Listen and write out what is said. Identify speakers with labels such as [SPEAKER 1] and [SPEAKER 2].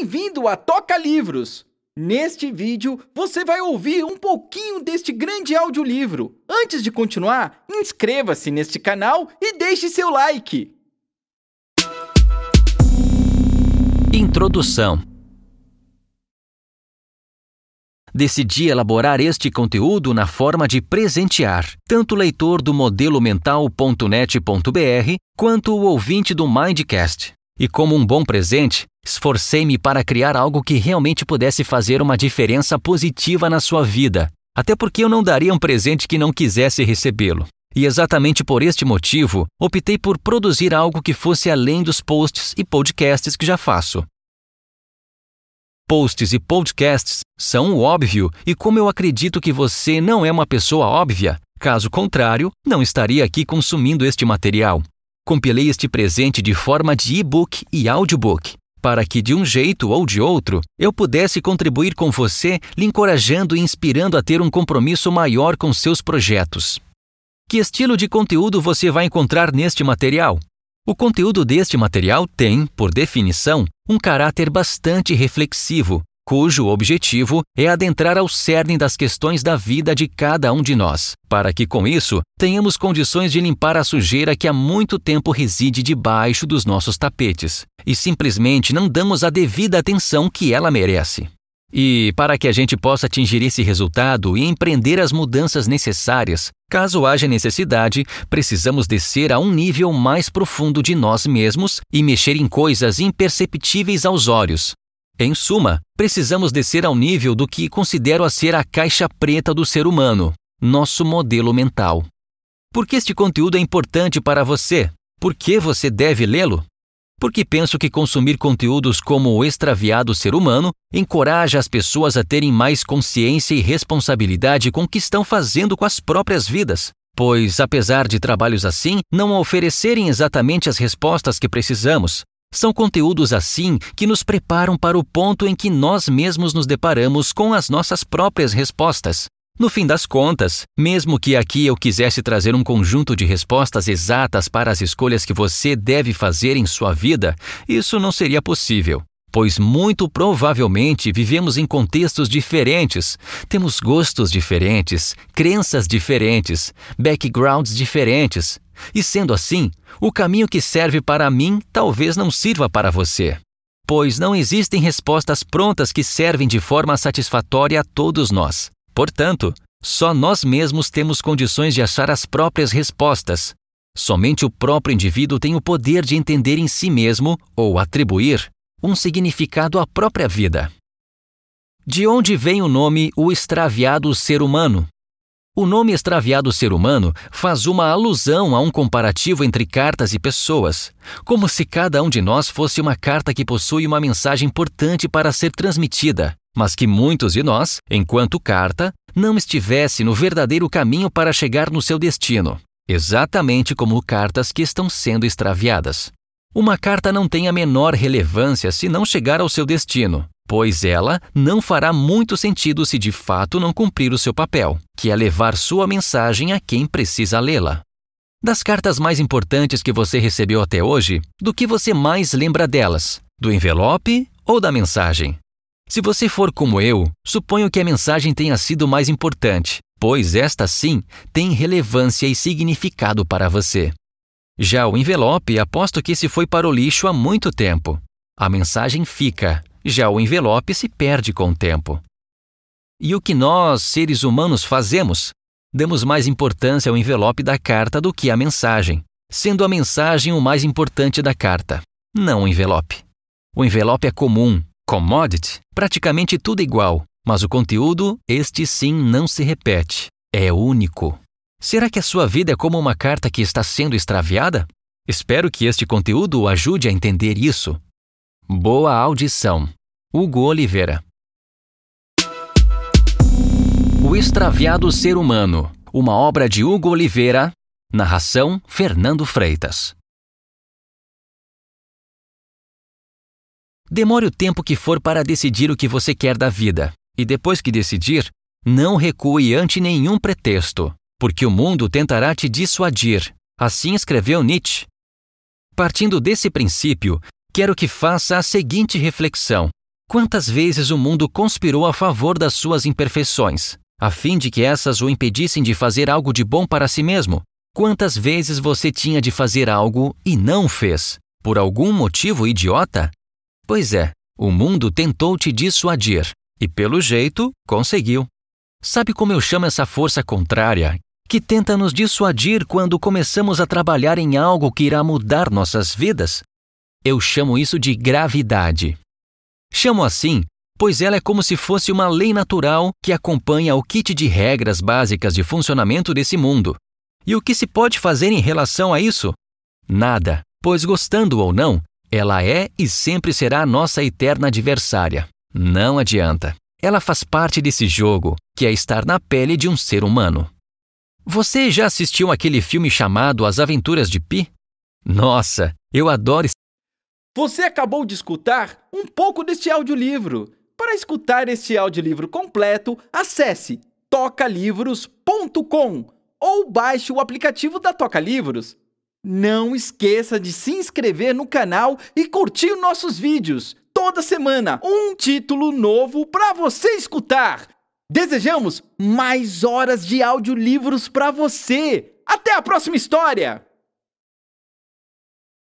[SPEAKER 1] Bem-vindo a Toca Livros! Neste vídeo, você vai ouvir um pouquinho deste grande audiolivro. Antes de continuar, inscreva-se neste canal e deixe seu like!
[SPEAKER 2] Introdução decidi elaborar este conteúdo na forma de presentear tanto o leitor do modelo mental.net.br quanto o ouvinte do Mindcast e, como um bom presente, esforcei-me para criar algo que realmente pudesse fazer uma diferença positiva na sua vida, até porque eu não daria um presente que não quisesse recebê-lo. E exatamente por este motivo, optei por produzir algo que fosse além dos posts e podcasts que já faço. Posts e podcasts são o óbvio, e como eu acredito que você não é uma pessoa óbvia, caso contrário, não estaria aqui consumindo este material compilei este presente de forma de e-book e audiobook, para que de um jeito ou de outro eu pudesse contribuir com você, lhe encorajando e inspirando a ter um compromisso maior com seus projetos. Que estilo de conteúdo você vai encontrar neste material? O conteúdo deste material tem, por definição, um caráter bastante reflexivo, cujo objetivo é adentrar ao cerne das questões da vida de cada um de nós, para que com isso tenhamos condições de limpar a sujeira que há muito tempo reside debaixo dos nossos tapetes e simplesmente não damos a devida atenção que ela merece. E para que a gente possa atingir esse resultado e empreender as mudanças necessárias, caso haja necessidade, precisamos descer a um nível mais profundo de nós mesmos e mexer em coisas imperceptíveis aos olhos, em suma, precisamos descer ao nível do que considero a ser a caixa preta do ser humano, nosso modelo mental. Por que este conteúdo é importante para você? Por que você deve lê-lo? Porque penso que consumir conteúdos como o extraviado ser humano encoraja as pessoas a terem mais consciência e responsabilidade com o que estão fazendo com as próprias vidas, pois, apesar de trabalhos assim não oferecerem exatamente as respostas que precisamos, são conteúdos assim que nos preparam para o ponto em que nós mesmos nos deparamos com as nossas próprias respostas. No fim das contas, mesmo que aqui eu quisesse trazer um conjunto de respostas exatas para as escolhas que você deve fazer em sua vida, isso não seria possível pois muito provavelmente vivemos em contextos diferentes, temos gostos diferentes, crenças diferentes, backgrounds diferentes. E sendo assim, o caminho que serve para mim talvez não sirva para você. Pois não existem respostas prontas que servem de forma satisfatória a todos nós. Portanto, só nós mesmos temos condições de achar as próprias respostas. Somente o próprio indivíduo tem o poder de entender em si mesmo, ou atribuir, um significado à própria vida. De onde vem o nome o extraviado ser humano? O nome extraviado ser humano faz uma alusão a um comparativo entre cartas e pessoas, como se cada um de nós fosse uma carta que possui uma mensagem importante para ser transmitida, mas que muitos de nós, enquanto carta, não estivesse no verdadeiro caminho para chegar no seu destino, exatamente como cartas que estão sendo extraviadas. Uma carta não tem a menor relevância se não chegar ao seu destino, pois ela não fará muito sentido se de fato não cumprir o seu papel, que é levar sua mensagem a quem precisa lê-la. Das cartas mais importantes que você recebeu até hoje, do que você mais lembra delas? Do envelope ou da mensagem? Se você for como eu, suponho que a mensagem tenha sido mais importante, pois esta sim tem relevância e significado para você. Já o envelope, aposto que se foi para o lixo há muito tempo. A mensagem fica, já o envelope se perde com o tempo. E o que nós, seres humanos, fazemos? Damos mais importância ao envelope da carta do que à mensagem, sendo a mensagem o mais importante da carta, não o envelope. O envelope é comum, commodity, praticamente tudo igual, mas o conteúdo, este sim, não se repete, é único. Será que a sua vida é como uma carta que está sendo extraviada? Espero que este conteúdo o ajude a entender isso. Boa audição. Hugo Oliveira. O Extraviado Ser Humano, uma obra de Hugo Oliveira, narração Fernando Freitas. Demore o tempo que for para decidir o que você quer da vida, e depois que decidir, não recue ante nenhum pretexto porque o mundo tentará te dissuadir. Assim escreveu Nietzsche. Partindo desse princípio, quero que faça a seguinte reflexão: quantas vezes o mundo conspirou a favor das suas imperfeições, a fim de que essas o impedissem de fazer algo de bom para si mesmo? Quantas vezes você tinha de fazer algo e não fez, por algum motivo idiota? Pois é, o mundo tentou te dissuadir e, pelo jeito, conseguiu. Sabe como eu chamo essa força contrária que tenta nos dissuadir quando começamos a trabalhar em algo que irá mudar nossas vidas? Eu chamo isso de gravidade. Chamo assim, pois ela é como se fosse uma lei natural que acompanha o kit de regras básicas de funcionamento desse mundo. E o que se pode fazer em relação a isso? Nada, pois gostando ou não, ela é e sempre será nossa eterna adversária. Não adianta. Ela faz parte desse jogo, que é estar na pele de um ser humano. Você já assistiu aquele filme chamado As
[SPEAKER 1] Aventuras de Pi? Nossa, eu adoro. Você acabou de escutar um pouco deste audiolivro. Para escutar este audiolivro completo, acesse tocalivros.com ou baixe o aplicativo da Toca Livros. Não esqueça de se inscrever no canal e curtir nossos vídeos. Toda semana, um título novo para você escutar. Desejamos mais horas de audiolivros para você. Até a próxima história!